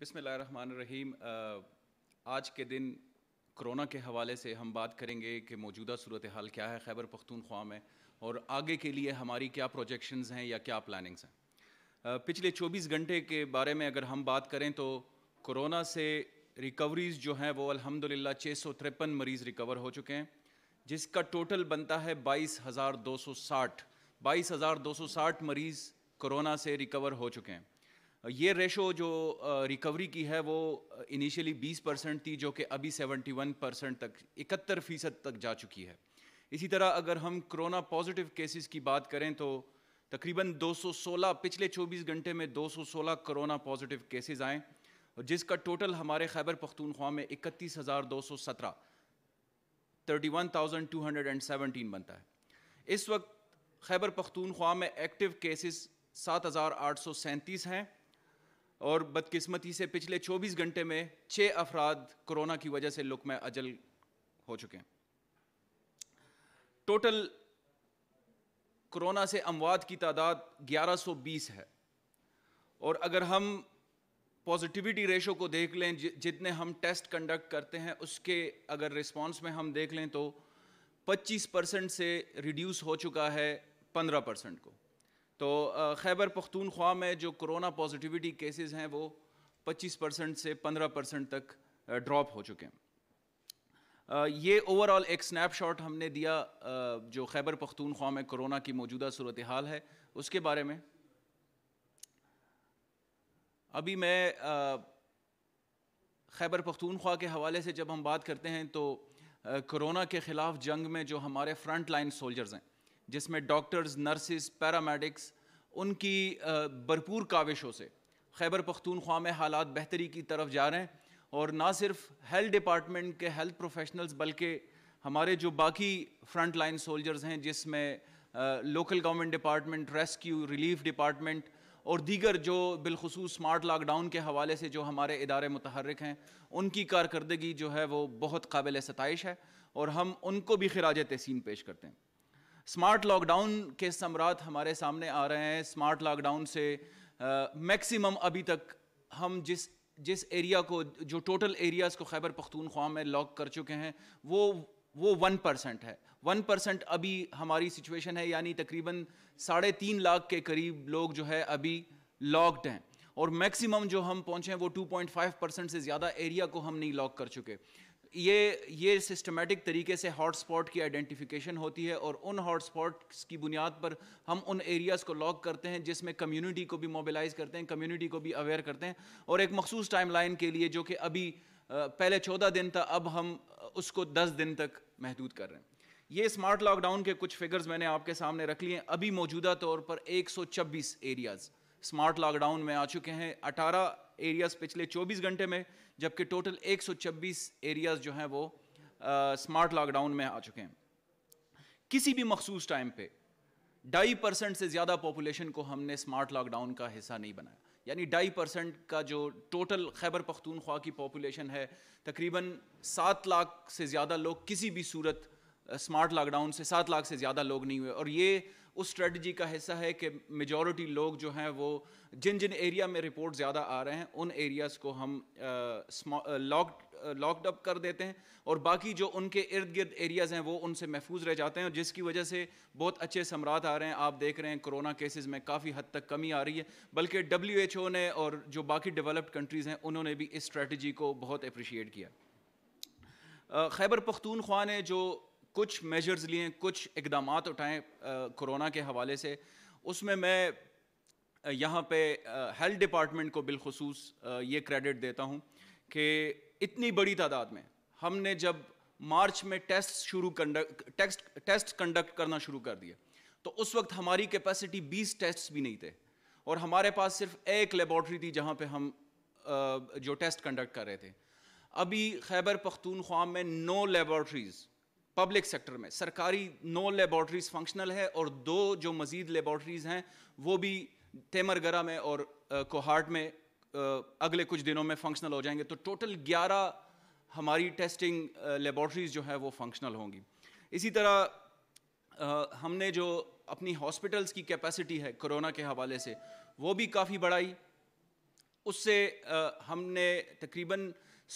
बिसमीम आज के दिन कोरोना के हवाले से हम बात करेंगे कि मौजूदा सूरत हाल क्या है खैबर पख्तूनख्वा में और आगे के लिए हमारी क्या प्रोजेक्शंस हैं या क्या प्लानिंग्स हैं पिछले 24 घंटे के बारे में अगर हम बात करें तो कोरोना से रिकवरीज़ जो हैं वो अल्हम्दुलिल्लाह छः मरीज़ रिकवर हो चुके हैं जिसका टोटल बनता है बाईस हज़ार दो सौ साठ बाईस हज़ार दो सौ साठ मरीज़ कोरोना से रिकवर हो चुके हैं ये रेशो जो रिकवरी की है वो इनिशियली 20 परसेंट थी जो कि अभी 71 परसेंट तक इकहत्तर फीसद तक जा चुकी है इसी तरह अगर हम कोरोना पॉजिटिव केसेस की बात करें तो तकरीबन 216 पिछले 24 घंटे में 216 कोरोना पॉजिटिव केसेस आए और जिसका टोटल हमारे खैबर पख्तूनख्वा में इकतीस हज़ार दो सौ सत्रह thirty one thousand two hundred and seventeen बनता है इस वक्त खैबर पख्तूनख्वा में एक्टिव केसेस सात हज़ार आठ सौ सैंतीस हैं और बदकिस्मती से पिछले 24 घंटे में छः अफराद कोरोना की वजह से लुक में अजल हो चुके हैं टोटल कोरोना से अमवात की तादाद 1120 है और अगर हम पॉजिटिविटी रेशो को देख लें जितने हम टेस्ट कंडक्ट करते हैं उसके अगर रिस्पांस में हम देख लें तो 25 परसेंट से रिड्यूस हो चुका है 15 परसेंट को तो खैबर पख्तूनख्वा में जो कोरोना पॉजिटिविटी केसेस हैं वो 25 परसेंट से 15 परसेंट तक ड्रॉप हो चुके हैं ये ओवरऑल एक स्नैपशॉट हमने दिया जो खैबर पख्तूनख्वा में कोरोना की मौजूदा सूरत हाल है उसके बारे में अभी मैं खैबर पख्तूनख्वा के हवाले से जब हम बात करते हैं तो कोरोना के ख़िलाफ़ जंग में जो हमारे फ्रंट लाइन सोल्जर्स हैं जिसमें डॉक्टर्स नर्सिस पैरामेडिक्स उनकी भरपूर काविशों से खैबर पख्तूनख्वा में हालात बेहतरी की तरफ जा रहे हैं और ना सिर्फ हेल्थ डिपार्टमेंट के हेल्थ प्रोफेशनल्स बल्कि हमारे जो बाकी फ्रंट लाइन सोल्जर्स हैं जिसमें local government department rescue relief department और दीगर जो बिलखसूस स्मार्ट लॉकडाउन के हवाले से जो हमारे इदारे मतहरक हैं उनकी कारकर्दगी जो है वो बहुत काबिल सतश है और हम उनको भी खराज तहसीन पेश करते हैं स्मार्ट लॉकडाउन के सम्राट हमारे सामने आ रहे हैं स्मार्ट लॉकडाउन से मैक्सिमम अभी तक हम जिस जिस एरिया को जो टोटल एरियाज़ को खैबर पख्तूनख्वा में लॉक कर चुके हैं वो वो वन परसेंट है वन परसेंट अभी हमारी सिचुएशन है यानी तकरीबन साढ़े तीन लाख के करीब लोग जो है अभी लॉकड हैं और मैक्सिमम जो हम पहुंचे हैं वो टू पॉइंट फाइव परसेंट से ज़्यादा एरिया को हम नहीं लॉक कर चुके ये ये सिस्टमेटिक तरीके से हॉटस्पॉट की आइडेंटिफिकेशन होती है और उन हॉटस्पॉट की बुनियाद पर हम उन एरियाज़ को लॉक करते हैं जिसमें कम्युनिटी को भी मोबिलाइज़ करते हैं कम्युनिटी को भी अवेयर करते हैं और एक मखसूस टाइमलाइन के लिए जो कि अभी पहले चौदह दिन था अब हम उसको दस दिन तक महदूद कर रहे हैं ये स्मार्ट लॉकडाउन के कुछ फिगर्स मैंने आपके सामने रख लिए अभी मौजूदा तौर पर एक एरियाज़ स्मार्ट लॉकडाउन में आ चुके हैं अठारह एरियाज़ पिछले 24 घंटे में जबकि टोटल 126 एरियाज़ जो हैं वो स्मार्ट लॉकडाउन में आ चुके हैं किसी भी मखसूस टाइम पे ढाई परसेंट से ज़्यादा पॉपुलेशन को हमने स्मार्ट लॉकडाउन का हिस्सा नहीं बनाया यानी ढाई परसेंट का जो टोटल खैबर पख्तूनख्वा की पॉपुलेशन है तकरीबन सात लाख से ज़्यादा लोग किसी भी सूरत स्मार्ट लॉकडाउन से सात लाख से ज़्यादा लोग नहीं हुए और ये उस स्ट्रेटजी का हिस्सा है कि मेजॉरिटी लोग जो हैं वो जिन जिन एरिया में रिपोर्ट ज़्यादा आ रहे हैं उन एरियाज़ को हम लॉक लॉकड अप कर देते हैं और बाकी जो उनके इर्द गिर्द एरियाज़ हैं वो उनसे महफूज रह जाते हैं और जिसकी वजह से बहुत अच्छे समरात आ रहे हैं आप देख रहे हैं कोरोना केसेस में काफ़ी हद तक कमी आ रही है बल्कि डब्ल्यू एच ओ ने और जो बाकी डेवलप्ड कंट्रीज़ हैं उन्होंने भी इस स्ट्रेटजी को बहुत अप्रिशिएट किया खैबर पख्तूनख्वा ने जो कुछ मेजर्स लिए कुछ इकदाम उठाएँ कोरोना के हवाले से उसमें मैं यहाँ पे हेल्थ डिपार्टमेंट को बिलखसूस ये क्रेडिट देता हूँ कि इतनी बड़ी तादाद में हमने जब मार्च में टेस्ट शुरू कंडक्ट टेस्ट टेस्ट कंडक्ट करना शुरू कर दिए तो उस वक्त हमारी कैपेसिटी 20 टेस्ट भी नहीं थे और हमारे पास सिर्फ एक लेबॉर्ट्री थी जहाँ पे हम जो टेस्ट कंडक्ट कर रहे थे अभी खैबर पख्तूनख्वा में नो लेबॉर्ट्रीज़ पब्लिक सेक्टर में सरकारी नौ लेबॉर्ट्रीज फंक्शनल है और दो जो मज़ीद लेबॉर्ट्रीज़ हैं वो भी तेमरगरा में और कोहाट में अगले कुछ दिनों में फंक्शनल हो जाएंगे तो टोटल ग्यारह हमारी टेस्टिंग लेबॉर्ट्रीज़ जो है वो फंक्शनल होंगी इसी तरह आ, हमने जो अपनी हॉस्पिटल्स की कैपेसिटी है कोरोना के हवाले से वो भी काफ़ी बढ़ाई उससे आ, हमने तकरीबन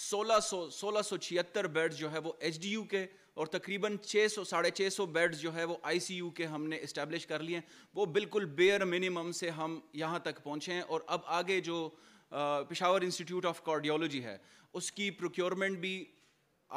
सोलह सोलह सौ सौ छिहत्तर बेड्स जो है वो एच के और तकरीबन 600 साढ़े छः सौ बेड्स जो है वो आईसीयू के हमने इस्टेब्लिश कर लिए वो बिल्कुल बेयर मिनिमम से हम यहाँ तक पहुँचे हैं और अब आगे जो पिशावर इंस्टीट्यूट ऑफ कार्डियोलॉजी है उसकी प्रोक्योरमेंट भी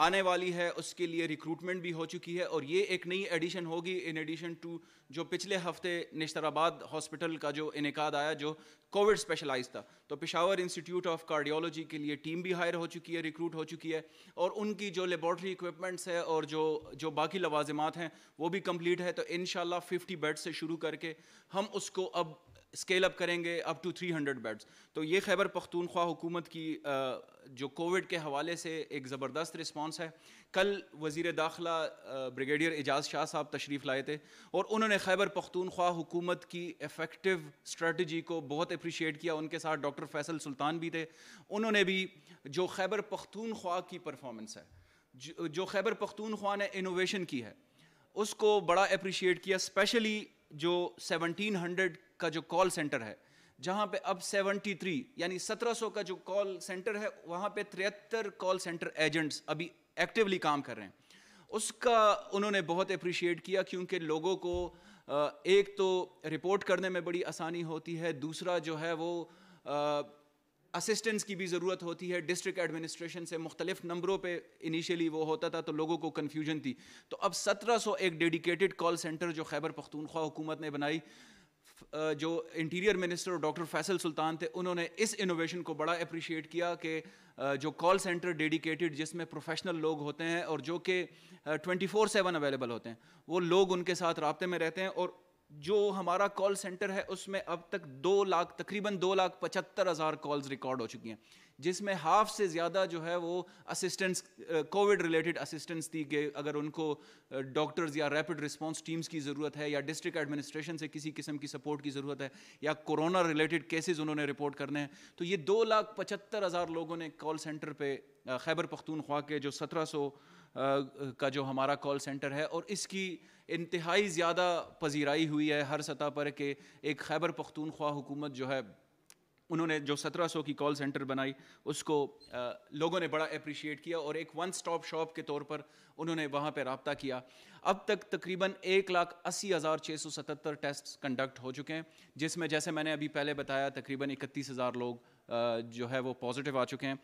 आने वाली है उसके लिए रिक्रूटमेंट भी हो चुकी है और ये एक नई एडिशन होगी इन एडिशन टू जो पिछले हफ्ते निश्तराबाद हॉस्पिटल का जो इनका आया जो कोविड स्पेशलाइज था तो पिशावर इंस्टीट्यूट ऑफ कार्डियोलॉजी के लिए टीम भी हायर हो चुकी है रिक्रूट हो चुकी है और उनकी जो लेबॉर्टरी इक्विपमेंट्स है और जो जो बाकी लवाजमात हैं वो भी कम्प्लीट है तो इन शाला बेड से शुरू करके हम उसको अब स्केल अप करेंगे अप टू 300 बेड्स तो ये खैबर पख्तूनख्वा हुकूमत की जो कोविड के हवाले से एक ज़बरदस्त रिस्पांस है कल वज़ी दाखिला ब्रिगेडियर एजाज शाह साहब तशरीफ़ लाए थे और उन्होंने खैबर पख्तूनख्वा हुकूमत की इफ़ेक्टिव स्ट्रेटजी को बहुत अप्रिशिएट किया उनके साथ डॉक्टर फैसल सुल्तान भी थे उन्होंने भी जो खैबर पख्तूनख्वा की परफॉर्मेंस है जो खैबर पख्तूनख्वा ने इनोवेशन की है उसको बड़ा अप्रिशिएट किया स्पेशली जो 1700 का जो कॉल सेंटर है जहां पे अब 73 यानी 1700 का जो कॉल सेंटर है वहां पे तिहत्तर कॉल सेंटर एजेंट्स अभी एक्टिवली काम कर रहे हैं उसका उन्होंने बहुत अप्रिशिएट किया क्योंकि लोगों को एक तो रिपोर्ट करने में बड़ी आसानी होती है दूसरा जो है वो असिस्टेंस की भी ज़रूरत होती है डिस्ट्रिक्ट एडमिनिस्ट्रेशन से मुख्तलिफ नंबरों पे इनिशियली वो होता था तो लोगों को कन्फ्यूजन थी तो अब सौ एक डेडिकेटेड कॉल सेंटर जो खैबर पख्तूनख्वा हुकूमत ने बनाई जो इंटीरियर मिनिस्टर और डॉक्टर फैसल सुल्तान थे उन्होंने इस इनोवेशन को बड़ा अप्रिशिएट किया कि जो कॉल सेंटर डेडिकेटेड जिसमें प्रोफेशनल लोग होते हैं और जो कि ट्वेंटी फोर सेवन अवेलेबल होते हैं वो लोग उनके साथ रबते में रहते हैं और जो हमारा कॉल सेंटर है उसमें अब तक दो लाख तकरीबन दो लाख पचहत्तर हज़ार कॉल्स रिकॉर्ड हो चुकी हैं जिसमें हाफ से ज़्यादा जो है वो असिस्टेंस कोविड रिलेटेड असिस्टेंस दी कि अगर उनको डॉक्टर्स या रैपिड रिस्पांस टीम्स की ज़रूरत है या डिस्ट्रिक्ट एडमिनिस्ट्रेशन से किसी किस्म की सपोर्ट की ज़रूरत है या कोरोना रिलेटेड केसेज उन्होंने रिपोर्ट करने हैं तो ये दो लाख पचहत्तर हज़ार लोगों ने कॉल सेंटर पर खैबर पख्तूनख्वा के जो सत्रह सौ का जो हमारा कॉल सेंटर है और इसकी इंतहाई ज़्यादा पजीराई हुई है हर सतह पर कि एक खैबर पख्तूनख्वा हुकूमत जो है उन्होंने जो 1700 की कॉल सेंटर बनाई उसको आ, लोगों ने बड़ा अप्रिशिएट किया और एक वन स्टॉप शॉप के तौर पर उन्होंने वहाँ पर रबता किया अब तक तकरीबन एक लाख अस्सी हज़ार छः सौ सतहत्तर टेस्ट कंडक्ट हो चुके हैं जिसमें जैसे मैंने अभी पहले बताया तकरीबन इकतीस हज़ार लोग आ, जो है वो पॉजिटिव आ चुके हैं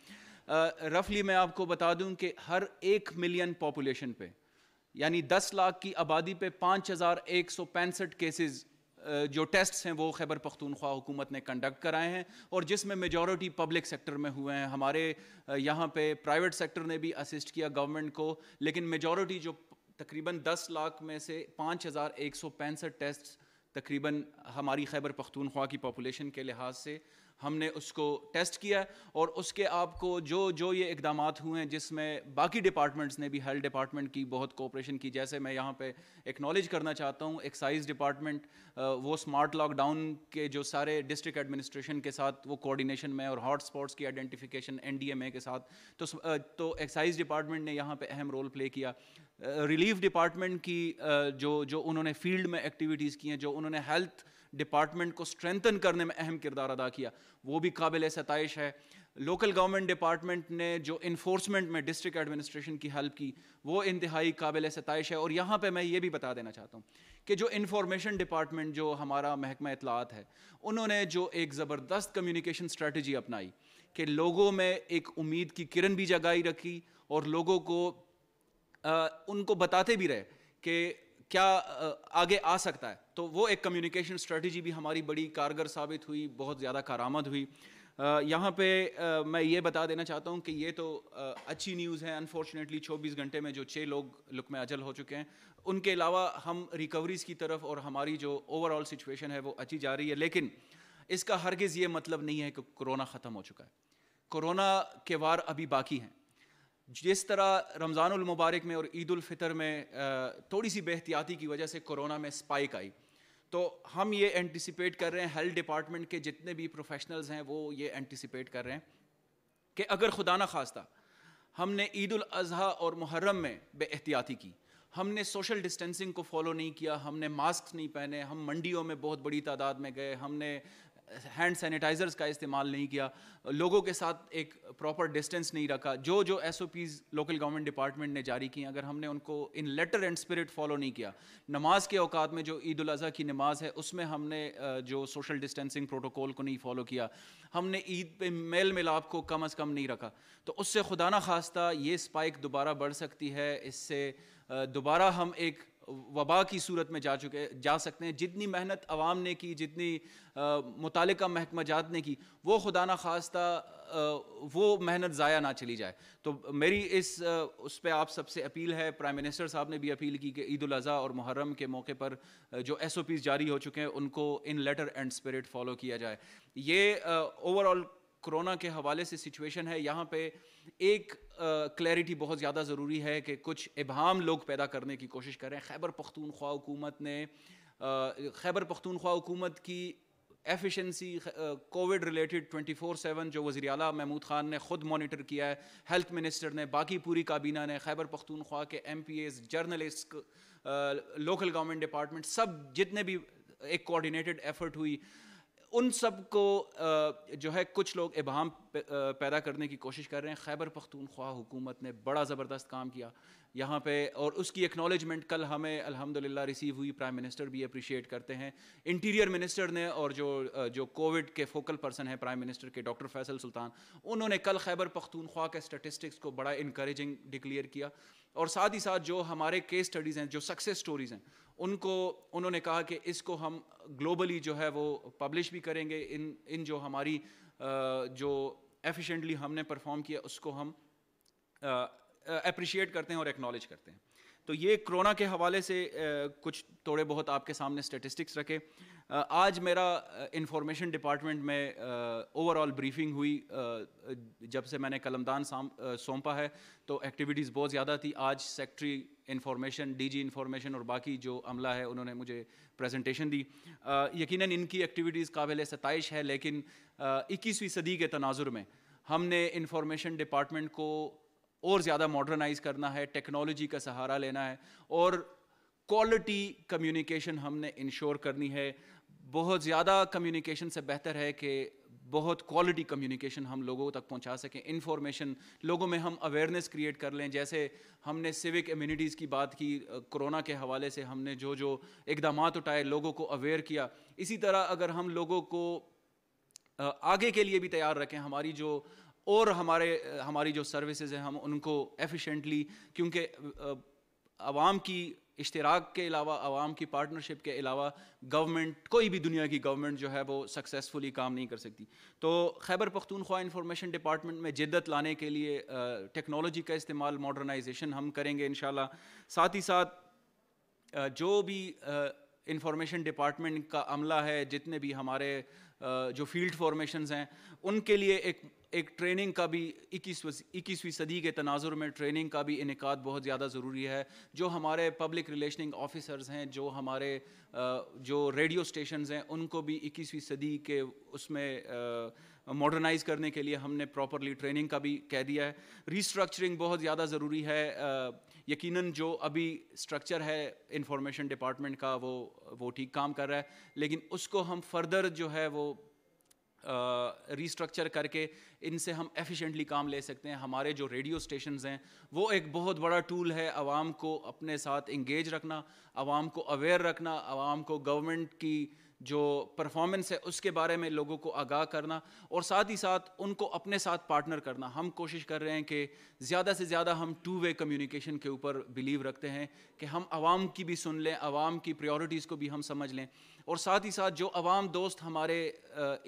रफली मैं आपको बता दूं कि हर एक मिलियन पॉपुलेशन पे यानी दस लाख की आबादी पे पाँच हज़ार एक सौ पैंसठ केसेज़ जो टेस्ट हैं वो खैबर पख्तूनख्वा हुकूमत ने कंडक्ट कराए हैं और जिसमें मेजॉरिटी पब्लिक सेक्टर में हुए हैं हमारे यहाँ पे प्राइवेट सेक्टर ने भी असिस्ट किया गवर्नमेंट को लेकिन मेजॉरिटी जो तकरीबन 10 लाख में से पाँच हज़ार एक सौ पैंसठ टेस्ट तकरीबन हमारी खैबर पख्तूनख्वा की पॉपुलेशन के लिहाज से हमने उसको टेस्ट किया और उसके आपको जो जो ये इकदाम हुए हैं जिसमें बाकी डिपार्टमेंट्स ने भी हेल्थ डिपार्टमेंट की बहुत कोऑपरेशन की जैसे मैं यहाँ पे एक्नॉलेज करना चाहता हूँ एक्साइज डिपार्टमेंट वो स्मार्ट लॉकडाउन के जो सारे डिस्ट्रिक्ट एडमिनिस्ट्रेशन के साथ वो कोऑर्डिनेशन में और हॉट स्पॉट्स की आइडेंटिफिकेशन एन के साथ तो तो एक्साइज डिपार्टमेंट ने यहाँ पर अहम रोल प्ले किया रिलीफ डिपार्टमेंट की जो जो उन्होंने फील्ड में एक्टिविटीज़ की हैं जो उन्होंने हेल्थ डिपार्टमेंट को स्ट्रेंथन करने में अहम किरदार अदा किया वो भी काबिल सतश है लोकल गवर्नमेंट डिपार्टमेंट ने जो इन्फोर्समेंट में डिस्ट्रिक्ट एडमिनिस्ट्रेशन की हेल्प की वो इंतहाई काबिल सतश है और यहाँ पर मैं ये भी बता देना चाहता हूँ कि जो इन्फॉर्मेशन डिपार्टमेंट जो हमारा महकमा इतलात है उन्होंने जो एक ज़बरदस्त कम्युनिकेशन स्ट्रेटजी अपनाई कि लोगों में एक उम्मीद की किरण भी जगाई रखी और लोगों को उनको बताते भी रहे कि क्या आगे आ सकता है तो वो एक कम्युनिकेशन स्ट्रेटजी भी हमारी बड़ी कारगर साबित हुई बहुत ज़्यादा कारामद हुई यहाँ पे मैं ये बता देना चाहता हूँ कि ये तो अच्छी न्यूज़ है अनफॉर्चुनेटली 24 घंटे में जो छः लोग लुक में अजल हो चुके हैं उनके अलावा हम रिकवरीज़ की तरफ और हमारी जो ओवरऑल सिचुएशन है वो अच्छी जा रही है लेकिन इसका हरगिज़ ये मतलब नहीं है कि कोरोना ख़त्म हो चुका है कोरोना के वार अभी बाकी हैं जिस तरह रमज़ान मुबारक में और ईद फ़ितर में थोड़ी सी बेहतियाती की वजह से कोरोना में स्पाइक आई तो हम ये एंटिसिपेट कर रहे हैं हेल्थ डिपार्टमेंट के जितने भी प्रोफेशनल्स हैं वो ये एंटिसिपेट कर रहे हैं कि अगर खुदा न खास्ता हमने ईद अज़हा और मुहर्रम में बेहतियाती की हमने सोशल डिस्टेंसिंग को फॉलो नहीं किया हमने मास्क नहीं पहने हम मंडियों में बहुत बड़ी तादाद में गए हमने हैंड सैनिटाइज़र्स का इस्तेमाल नहीं किया लोगों के साथ एक प्रॉपर डिस्टेंस नहीं रखा जो जो एस लोकल गवर्नमेंट डिपार्टमेंट ने जारी किए अगर हमने उनको in letter and spirit follow नहीं किया नमाज के अवकात में जो ईद अज़ी की नमाज है उसमें हमने जो सोशल डिस्टेंसिंग प्रोटोकॉल को नहीं फॉलो किया हमने ईद पे मेल मिलाप को कम अज़ कम नहीं रखा तो उससे खुदा न खास्ता ये स्पाइक दोबारा बढ़ सकती है इससे दोबारा हम एक वबा की सूरत में जा चुके जा सकते हैं जितनी मेहनत आवाम ने की जितनी मुतल महकमा जात ने की वो खुदा ना खास्ता वो मेहनत ज़ाया ना चली जाए तो मेरी इस उस पर आप सबसे अपील है प्राइम मिनिस्टर साहब ने भी अपील की कि ईद अज़ी और मुहर्रम के मौके पर जो एस ओ पीज़ जारी हो चुके हैं उनको in letter and spirit follow किया जाए ये ओवरऑल कोरोना के हवाले से सिचुएशन है यहाँ पे एक क्लैरिटी बहुत ज़्यादा ज़रूरी है कि कुछ इबहम लोग पैदा करने की कोशिश कर रहे हैं खैबर पख्तूनख्वा हुकूमत ने खैबर पख्तूनख्वा हुकूमत की एफिशिएंसी कोविड रिलेटेड 24 सेवन जो वजी अला महमूद ख़ान ने ख़ुद मॉनिटर किया है हेल्थ मिनिस्टर ने बाकी पूरी काबीना ने खैबर पख्तूनख्वा के M P S journalist local government department सब जितने भी एक कोऑर्डिनेटेड एफर्ट हुई उन सब को जो है कुछ लोग इबाम पैदा करने की कोशिश कर रहे हैं खैबर पख्तूनख्वा हुकूमत ने बड़ा ज़बरदस्त काम किया यहाँ पे और उसकी एक्नॉलेजमेंट कल हमें अल्हम्दुलिल्लाह रिसीव हुई प्राइम मिनिस्टर भी अप्रिशिएट करते हैं इंटीरियर मिनिस्टर ने और जो जो कोविड के फोकल पर्सन है प्राइम मिनिस्टर के डॉक्टर फैसल सुल्तान उन्होंने कल खैबर पख्तूनख्वा के स्टेटिस्टिक्स को बड़ा इंक्रेजिंग डिक्लेयर किया और साथ ही साथ जो हमारे केस स्टडीज़ हैं जो सक्सेस स्टोरीज़ हैं उनको उन्होंने कहा कि इसको हम ग्लोबली जो है वो पब्लिश भी करेंगे इन इन जो हमारी जो एफिशिएंटली हमने परफॉर्म किया उसको हम अप्रिशिएट करते हैं और एक्नॉलेज करते हैं तो ये कोरोना के हवाले से कुछ थोड़े बहुत आपके सामने स्टेटिस्टिक्स रखे आज मेरा इंफॉर्मेशन डिपार्टमेंट में ओवरऑल ब्रीफिंग हुई जब से मैंने कलमदान सौंपा है तो एक्टिविटीज़ बहुत ज़्यादा थी आज सेक्रेटरी इन्फॉर्मेशन डीजी इन्फॉर्मेशन और बाकी जो अमला है उन्होंने मुझे प्रेजेंटेशन दी यकीनन इनकी एक्टिविटीज़ काबिल सतश है लेकिन इक्कीसवीं सदी के तनाजुर में हमने इंफॉर्मेशन डिपार्टमेंट को और ज़्यादा मॉडर्नाइज करना है टेक्नोलॉजी का सहारा लेना है और क्वालिटी कम्युनिकेशन हमने इंश्योर करनी है बहुत ज़्यादा कम्युनिकेशन से बेहतर है कि बहुत क्वालिटी कम्युनिकेशन हम लोगों तक पहुंचा सकें इन्फॉर्मेशन लोगों में हम अवेयरनेस क्रिएट कर लें जैसे हमने सिविक इम्यूनिटीज़ की बात की कोरोना के हवाले से हमने जो जो इकदाम उठाए लोगों को अवेयर किया इसी तरह अगर हम लोगों को आगे के लिए भी तैयार रखें हमारी जो और हमारे हमारी जो सर्विसेज हैं हम उनको एफिशिएंटली क्योंकि आवाम की इश्तराक के अलावा आवाम की पार्टनरशिप के अलावा गवर्नमेंट कोई भी दुनिया की गवर्नमेंट जो है वो सक्सेसफुली काम नहीं कर सकती तो खैबर पख्तूनख्वा इंफॉर्मेशन डिपार्टमेंट में जिद्दत लाने के लिए टेक्नोलॉजी का इस्तेमाल मॉडर्नाइजेशन हम करेंगे इन साथ ही साथ जो भी इंफॉर्मेशन डिपार्टमेंट का अमला है जितने भी हमारे जो फील्ड फॉर्मेशंस हैं उनके लिए एक एक ट्रेनिंग का भी इक्कीस इक्कीसवीं सदी के तनाजुर में ट्रेनिंग का भी इनका बहुत ज़्यादा ज़रूरी है जो हमारे पब्लिक रिलेशनिंग ऑफिसर्स हैं जो हमारे जो रेडियो स्टेशंस हैं उनको भी इक्कीसवीं सदी के उसमें मॉडर्नाइज करने के लिए हमने प्रॉपरली ट्रेनिंग का भी कह दिया है रीस्ट्रक्चरिंग बहुत ज़्यादा ज़रूरी है यकीनन जो अभी स्ट्रक्चर है इंफॉर्मेशन डिपार्टमेंट का वो वो ठीक काम कर रहा है लेकिन उसको हम फर्दर जो है वो रीस्ट्रक्चर uh, करके इनसे हम एफिशिएंटली काम ले सकते हैं हमारे जो रेडियो स्टेशन हैं वो एक बहुत बड़ा टूल है आवाम को अपने साथ इंगेज रखना आवाम को अवेयर रखना आवाम को गवर्नमेंट की जो परफॉर्मेंस है उसके बारे में लोगों को आगाह करना और साथ ही साथ उनको अपने साथ पार्टनर करना हम कोशिश कर रहे हैं कि ज़्यादा से ज़्यादा हम टू वे कम्युनिकेशन के ऊपर बिलीव रखते हैं कि हम आवाम की भी सुन लें आवाम की प्रायोरिटीज़ को भी हम समझ लें और साथ ही साथ जो आवाम दोस्त हमारे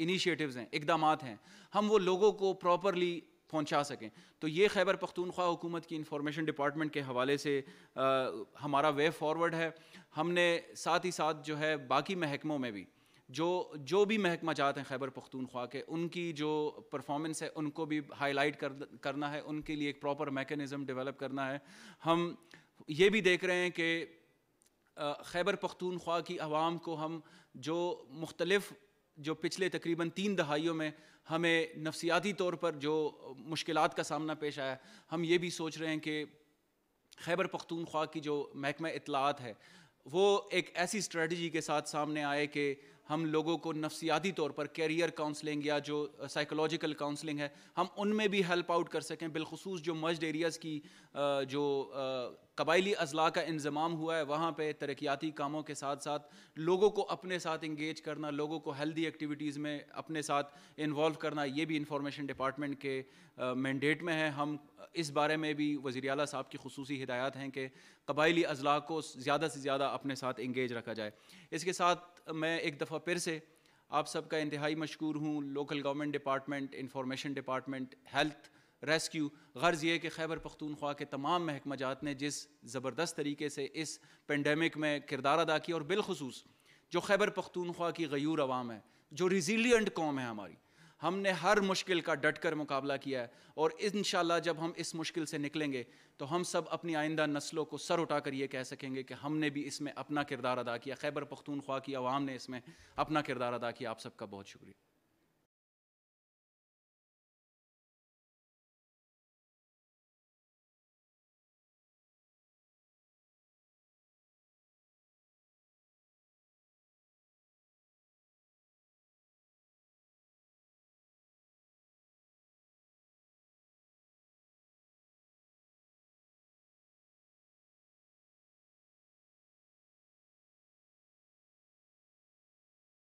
इनिशिएटिव्स हैं इकदाम हैं हम वो लोगों को प्रॉपरली पहुंचा सकें तो ये खैबर पख्तूनख्वा हुकूमत की इंफॉर्मेशन डिपार्टमेंट के हवाले से आ, हमारा वे फॉरवर्ड है हमने साथ ही साथ जो है बाकी महकमों में भी जो जो भी महकमा जात हैं खैबर पख्तूनख्वा के उनकी जो परफॉर्मेंस है उनको भी हाईलाइट कर करना है उनके लिए एक प्रॉपर मेकनिज़म डेवलप करना है हम ये भी देख रहे हैं कि खैबर पख्तूनख्वा की आवाम को हम जो मुख्तलफ़ जो पिछले तकरीबन तीन दहाइयों में हमें नफसियाती तौर पर जो मुश्किल का सामना पेश आया हम ये भी सोच रहे हैं कि खैबर पख्तूनख्वा की जो महकमा इतलात है वो एक ऐसी स्ट्रेटजी के साथ सामने आए कि हम लोगों को नफसियाती तौर पर कैरियर काउंसलिंग या जो साइकोलॉजिकल काउंसलिंग है हम उनमें भी हेल्प आउट कर सकें बिलखसूस जो मस्ड एरियाज़ की जो कबायली अजला का इंजमाम हुआ है वहाँ पे तरक्याती कामों के साथ साथ लोगों को अपने साथ इंगेज करना लोगों को हेल्दी एक्टिविटीज़ में अपने साथ इन्वॉल्व करना ये भी इंफॉर्मेशन डिपार्टमेंट के मैंडेट में है हम इस बारे में भी वज़ी अला साहब की खसूस हिदायत हैं कि कबायली अजला को ज़्यादा से ज़्यादा अपने साथ इंगेज रखा जाए इसके साथ मैं एक दफ़ा फिर से आप सबका इंतहाई मशहूर हूँ local government department information department health rescue गर्ज़ ये कि खैबर पख्तूनख्वा के तमाम महकमा जात ने जिस ज़बरदस्त तरीके से इस पेंडेमिक में किरदार अदा किया और बिलखसूस जो खैबर पख्तूनख्वा की गयूर आवाम है जो रिजिलियंट कौम है हमारी हमने हर मुश्किल का डट कर मुकाबला किया है और इन जब हम इस मुश्किल से निकलेंगे तो हम सब अपनी आइंदा नस्लों को सर उठा कर ये कह सकेंगे कि हमने भी इसमें अपना किरदार अदा किया खैबर पख्तूनख्वा की आवाम ने इसमें अपना किरदार अदा किया आप सबका बहुत शुक्रिया